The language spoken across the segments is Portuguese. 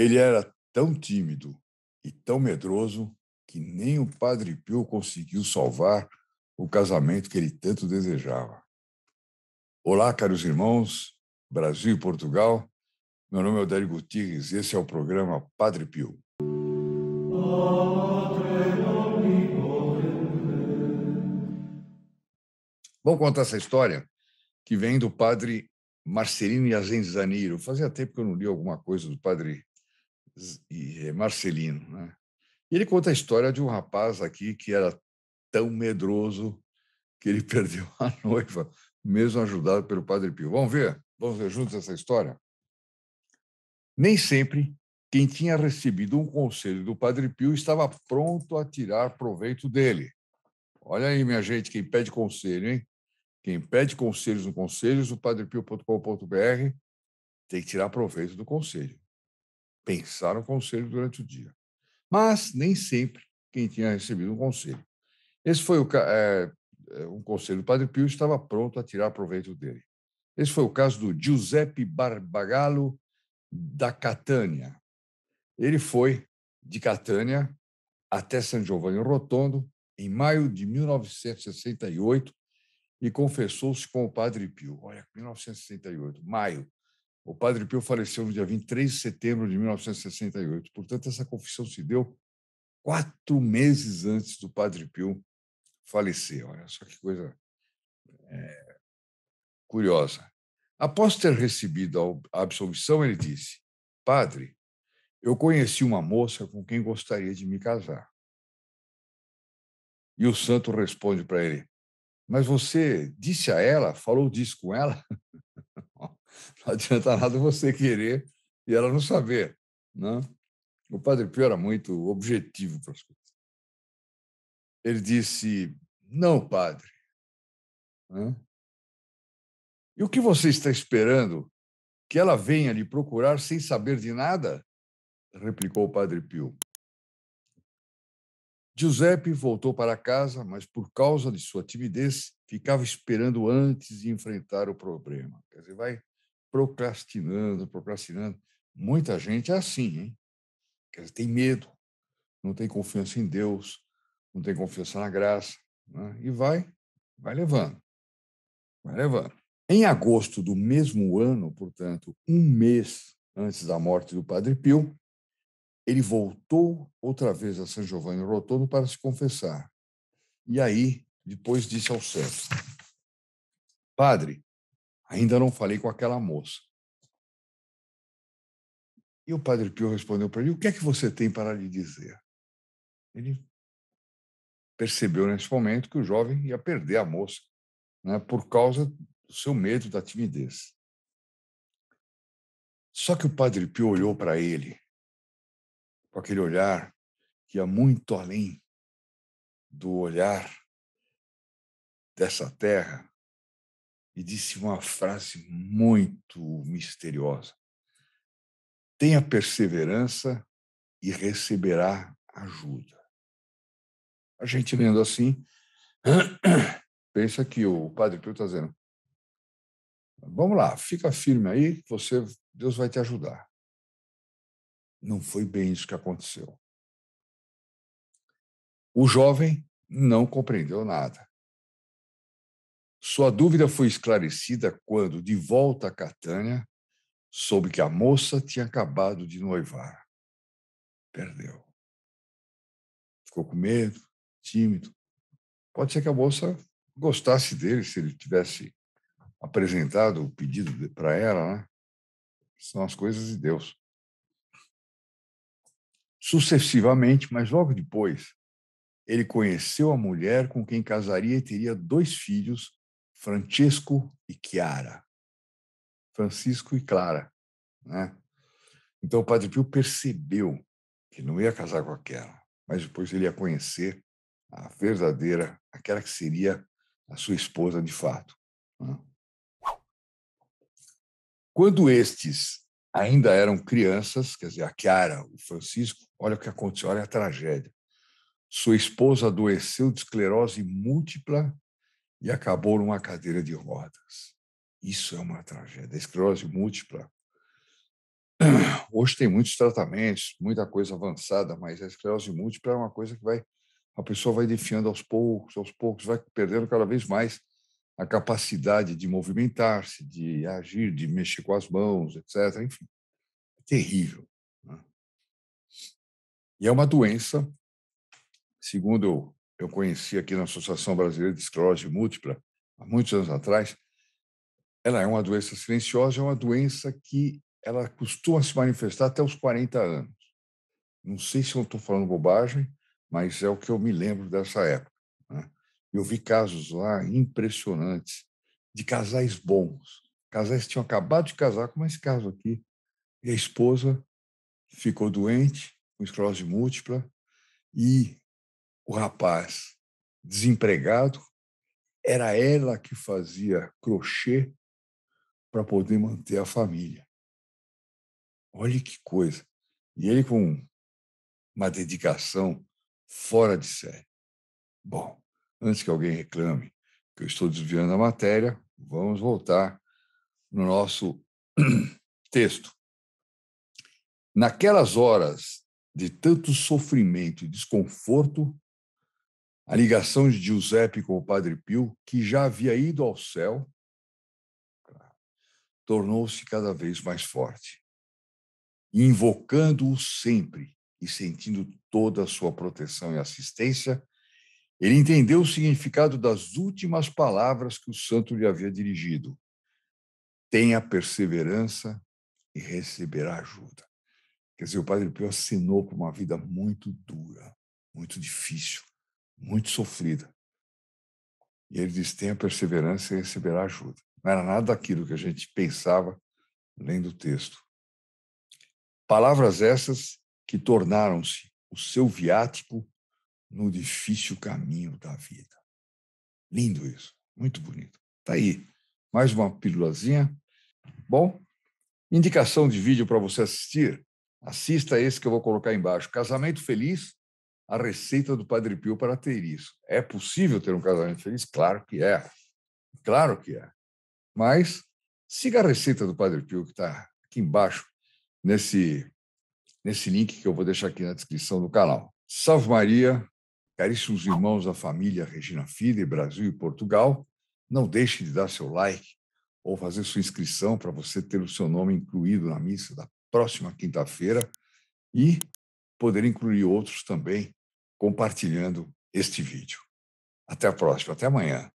Ele era tão tímido e tão medroso que nem o Padre Pio conseguiu salvar o casamento que ele tanto desejava. Olá, caros irmãos, Brasil e Portugal. Meu nome é Odélio Gutierrez e esse é o programa Padre Pio. Vou contar essa história que vem do padre Marcelino Azenzaniro. Fazia tempo que eu não li alguma coisa do padre é, Marcelino. Né? E ele conta a história de um rapaz aqui que era tão medroso que ele perdeu a noiva, mesmo ajudado pelo Padre Pio. Vamos ver? Vamos ver juntos essa história? Nem sempre quem tinha recebido um conselho do Padre Pio estava pronto a tirar proveito dele. Olha aí, minha gente, quem pede conselho, hein? Quem pede conselhos no conselhos, o padrepio.com.br tem que tirar proveito do conselho pensar o conselho durante o dia. Mas nem sempre quem tinha recebido um conselho. Esse foi o é, um conselho do Padre Pio estava pronto a tirar proveito dele. Esse foi o caso do Giuseppe Barbagallo da Catânia. Ele foi de Catânia até San Giovanni Rotondo em maio de 1968 e confessou-se com o Padre Pio. Olha, 1968, maio. O padre Pio faleceu no dia 23 de setembro de 1968. Portanto, essa confissão se deu quatro meses antes do padre Pio falecer. Olha só que coisa é, curiosa. Após ter recebido a absolvição, ele disse: Padre, eu conheci uma moça com quem gostaria de me casar. E o santo responde para ele: Mas você disse a ela, falou disso com ela? Não adianta nada você querer e ela não saber. Né? O Padre Pio era muito objetivo para as coisas. Ele disse: Não, padre. Né? E o que você está esperando? Que ela venha lhe procurar sem saber de nada? replicou o Padre Pio. Giuseppe voltou para casa, mas por causa de sua timidez, ficava esperando antes de enfrentar o problema. Quer dizer, vai procrastinando, procrastinando. Muita gente é assim, hein? Quer dizer, tem medo, não tem confiança em Deus, não tem confiança na graça, né? e vai, vai levando, vai levando. Em agosto do mesmo ano, portanto, um mês antes da morte do Padre Pio, ele voltou outra vez a São Giovanni Rotondo para se confessar. E aí, depois disse ao Santo: Padre, Ainda não falei com aquela moça. E o Padre Pio respondeu para ele: O que é que você tem para lhe dizer? Ele percebeu nesse momento que o jovem ia perder a moça, né, por causa do seu medo da timidez. Só que o Padre Pio olhou para ele com aquele olhar que ia muito além do olhar dessa terra e disse uma frase muito misteriosa: Tenha perseverança e receberá ajuda. A gente lendo assim, pensa que o Padre Pio está dizendo: Vamos lá, fica firme aí, você, Deus vai te ajudar. Não foi bem isso que aconteceu. O jovem não compreendeu nada. Sua dúvida foi esclarecida quando, de volta a Catânia, soube que a moça tinha acabado de noivar. Perdeu. Ficou com medo, tímido. Pode ser que a moça gostasse dele se ele tivesse apresentado o pedido para ela, né? São as coisas de Deus. Sucessivamente, mas logo depois, ele conheceu a mulher com quem casaria e teria dois filhos Francisco e Chiara. Francisco e Clara, né? Então o Padre Pio percebeu que não ia casar com aquela, mas depois ele ia conhecer a verdadeira, aquela que seria a sua esposa de fato. Né? Quando estes ainda eram crianças, quer dizer, a Chiara, o Francisco, olha o que aconteceu, olha a tragédia. Sua esposa adoeceu de esclerose múltipla e acabou numa cadeira de rodas. Isso é uma tragédia. A esclerose múltipla. Hoje tem muitos tratamentos, muita coisa avançada, mas a esclerose múltipla é uma coisa que vai a pessoa vai definhando aos poucos, aos poucos, vai perdendo cada vez mais a capacidade de movimentar-se, de agir, de mexer com as mãos, etc. Enfim, é terrível. Né? E é uma doença, segundo eu conheci aqui na Associação Brasileira de Esclerose Múltipla, há muitos anos atrás, ela é uma doença silenciosa, é uma doença que ela costuma se manifestar até os 40 anos. Não sei se eu estou falando bobagem, mas é o que eu me lembro dessa época. Né? Eu vi casos lá impressionantes de casais bons. Casais que tinham acabado de casar, como esse caso aqui. E a esposa ficou doente, com esclerose múltipla, e o rapaz desempregado, era ela que fazia crochê para poder manter a família. Olha que coisa. E ele com uma dedicação fora de série. Bom, antes que alguém reclame que eu estou desviando a matéria, vamos voltar no nosso texto. Naquelas horas de tanto sofrimento e desconforto, a ligação de Giuseppe com o Padre Pio, que já havia ido ao céu, tornou-se cada vez mais forte, invocando-o sempre e sentindo toda a sua proteção e assistência, ele entendeu o significado das últimas palavras que o santo lhe havia dirigido. Tenha perseverança e receberá ajuda. Quer dizer, o Padre Pio assinou para uma vida muito dura, muito difícil, muito sofrida. E ele diz: tenha perseverança e receberá ajuda. Não era nada daquilo que a gente pensava lendo o texto. Palavras essas que tornaram-se o seu viático no difícil caminho da vida. Lindo isso, muito bonito. Tá aí, mais uma pílulazinha. Bom, indicação de vídeo para você assistir. Assista esse que eu vou colocar embaixo. Casamento Feliz, a receita do Padre Pio para ter isso. É possível ter um casamento feliz? Claro que é. Claro que é. Mas siga a receita do Padre Pio, que está aqui embaixo, nesse, nesse link que eu vou deixar aqui na descrição do canal. Salve Maria, caríssimos irmãos da família Regina Fide, Brasil e Portugal. Não deixe de dar seu like ou fazer sua inscrição para você ter o seu nome incluído na missa da próxima quinta-feira e poder incluir outros também compartilhando este vídeo. Até a próxima, até amanhã.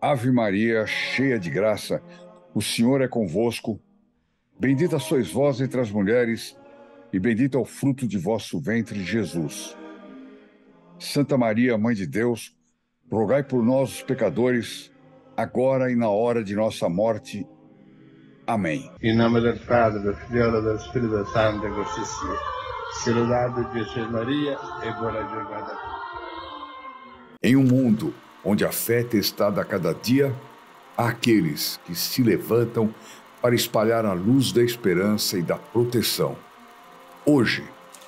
Ave Maria, cheia de graça, o Senhor é convosco. Bendita sois vós entre as mulheres, e bendito é o fruto de vosso ventre, Jesus. Santa Maria, Mãe de Deus, rogai por nós, os pecadores, agora e na hora de nossa morte. Amém. Em nome do Pai, do Filho e do Espírito Santo, Agostinho pelo lado de Ser Maria e é Bora Jornada. Em um mundo onde a fé é testada a cada dia, há aqueles que se levantam para espalhar a luz da esperança e da proteção. Hoje,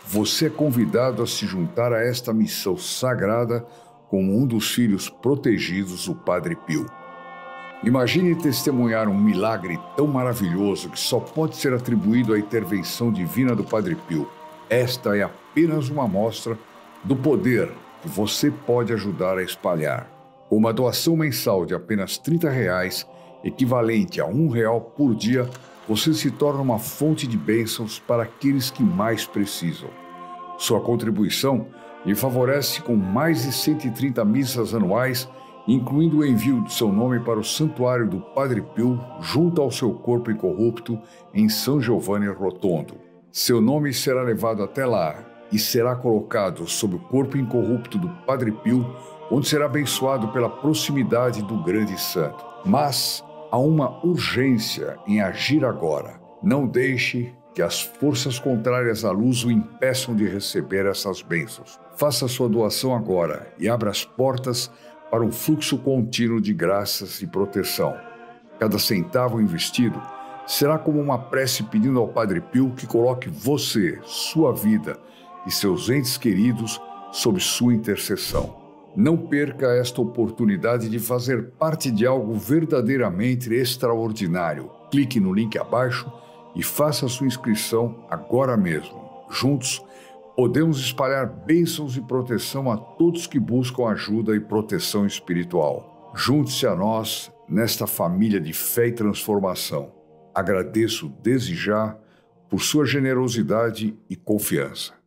você é convidado a se juntar a esta missão sagrada como um dos filhos protegidos do Padre Pio. Imagine testemunhar um milagre tão maravilhoso que só pode ser atribuído à intervenção divina do Padre Pio. Esta é apenas uma amostra do poder que você pode ajudar a espalhar. Com uma doação mensal de apenas R$ 30,00, equivalente a um real por dia, você se torna uma fonte de bênçãos para aqueles que mais precisam. Sua contribuição lhe favorece com mais de 130 missas anuais, incluindo o envio de seu nome para o Santuário do Padre Pio, junto ao seu corpo incorrupto, em São Giovanni Rotondo. Seu nome será levado até lá e será colocado sob o corpo incorrupto do Padre Pio, onde será abençoado pela proximidade do grande santo. Mas há uma urgência em agir agora. Não deixe que as forças contrárias à luz o impeçam de receber essas bênçãos. Faça sua doação agora e abra as portas para um fluxo contínuo de graças e proteção. Cada centavo investido será como uma prece pedindo ao Padre Pio que coloque você, sua vida e seus entes queridos sob sua intercessão. Não perca esta oportunidade de fazer parte de algo verdadeiramente extraordinário. Clique no link abaixo e faça sua inscrição agora mesmo. Juntos, podemos espalhar bênçãos e proteção a todos que buscam ajuda e proteção espiritual. Junte-se a nós nesta família de fé e transformação. Agradeço desde já por sua generosidade e confiança.